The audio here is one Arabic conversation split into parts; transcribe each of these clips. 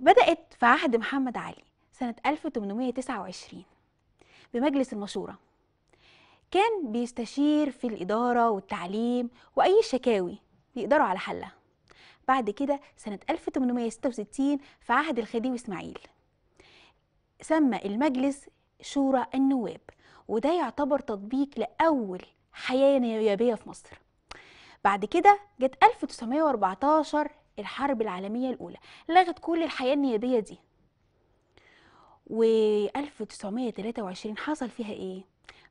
بدأت في عهد محمد علي سنة 1829 بمجلس المشورة كان بيستشير في الإدارة والتعليم وأي شكاوي بيقدروا على حلها بعد كده سنة 1866 في عهد الخديوي إسماعيل سمى المجلس شورى النواب وده يعتبر تطبيق لأول حياة نيابية في مصر بعد كده جت 1914 الحرب العالمية الأولى لغت كل الحياة النيابية دي و1923 حصل فيها إيه؟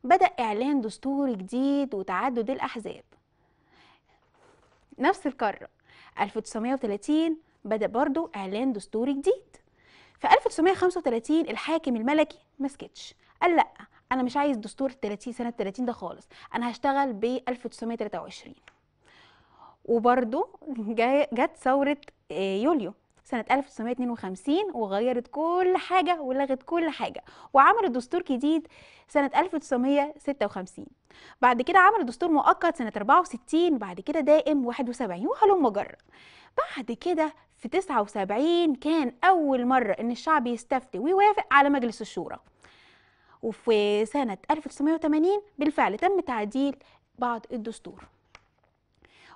بدأ إعلان دستور جديد وتعدد الأحزاب نفس القارة 1930 بدأ برضو إعلان دستور جديد في 1935 الحاكم الملكي مسكتش قال لأ أنا مش عايز دستور 30 سنة 30 ده خالص أنا هشتغل ب 1923 وبرده جت ثورة آه، يوليو سنة 1952 وغيرت كل حاجة ولغت كل حاجة وعملت دستور جديد سنة 1956 بعد كده عملت دستور مؤقت سنة 64 بعد كده دائم 71 وهلم جرة بعد كده في 79 كان أول مرة إن الشعب يستفتي ويوافق على مجلس الشورى وفي سنة 1980 بالفعل تم تعديل بعض الدستور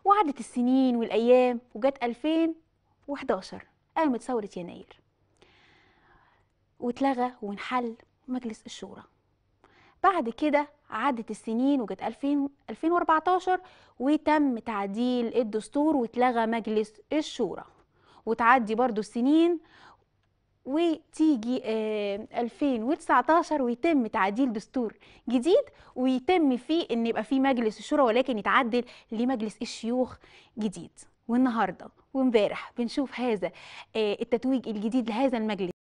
وعدت السنين والأيام وجت 2011 قامت ثورة يناير واتلغى وانحل مجلس الشورى بعد كده عدت السنين وجت 2014 وتم تعديل الدستور واتلغى مجلس الشورى وتعدي برضو السنين وتيجي 2019 آه، ويتم تعديل دستور جديد ويتم فيه ان يبقى فيه مجلس الشورى ولكن يتعدل لمجلس الشيوخ جديد والنهارده وامبارح بنشوف هذا آه، التتويج الجديد لهذا المجلس